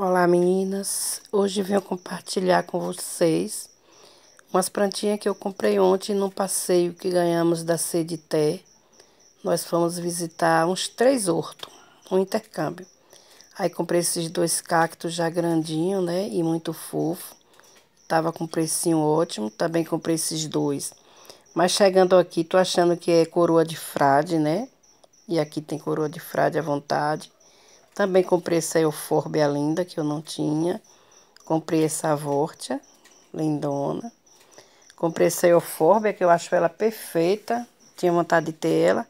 Olá meninas, hoje venho compartilhar com vocês umas plantinhas que eu comprei ontem num passeio que ganhamos da Cedité. Nós fomos visitar uns três hortos, um intercâmbio. Aí comprei esses dois cactos já grandinho, né, e muito fofo. Tava com precinho ótimo, também comprei esses dois. Mas chegando aqui, tô achando que é coroa de frade, né? E aqui tem coroa de frade à vontade. Também comprei essa Euforbia linda, que eu não tinha. Comprei essa vortia, lindona. Comprei essa Euforbia, que eu acho ela perfeita. Tinha vontade de ter ela.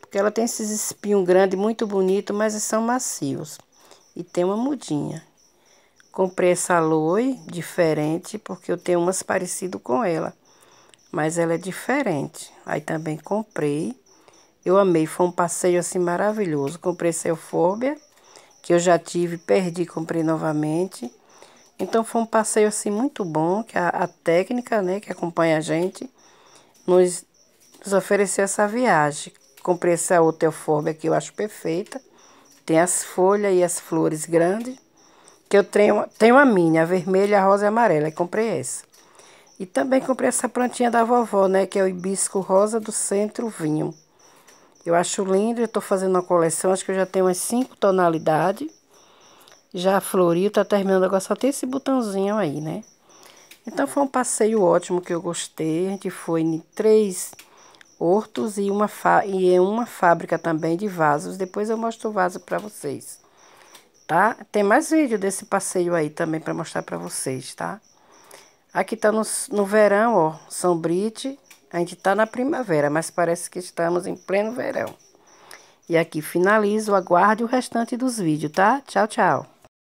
Porque ela tem esses espinhos grandes, muito bonito, mas são macios. E tem uma mudinha. Comprei essa aloe diferente, porque eu tenho umas parecidas com ela. Mas ela é diferente. Aí também comprei. Eu amei, foi um passeio assim maravilhoso. Comprei essa Euforbia que eu já tive, perdi, comprei novamente. Então foi um passeio assim muito bom, que a, a técnica, né, que acompanha a gente, nos, nos ofereceu essa viagem. Comprei essa hotelfóbia que eu acho perfeita. Tem as folhas e as flores grandes, que eu tenho, tenho a minha, a vermelha, a rosa e a amarela, e comprei essa. E também comprei essa plantinha da vovó, né, que é o hibisco rosa do centro vinho. Eu acho lindo, eu estou fazendo uma coleção, acho que eu já tenho umas cinco tonalidades. Já floriu, tá terminando agora, só tem esse botãozinho aí, né? Então, foi um passeio ótimo que eu gostei. A gente foi em três hortos e, uma e em é uma fábrica também de vasos. Depois eu mostro o vaso para vocês, tá? Tem mais vídeo desse passeio aí também para mostrar para vocês, tá? Aqui tá no, no verão, ó, São Brite, a gente está na primavera, mas parece que estamos em pleno verão. E aqui finalizo, aguarde o restante dos vídeos, tá? Tchau, tchau!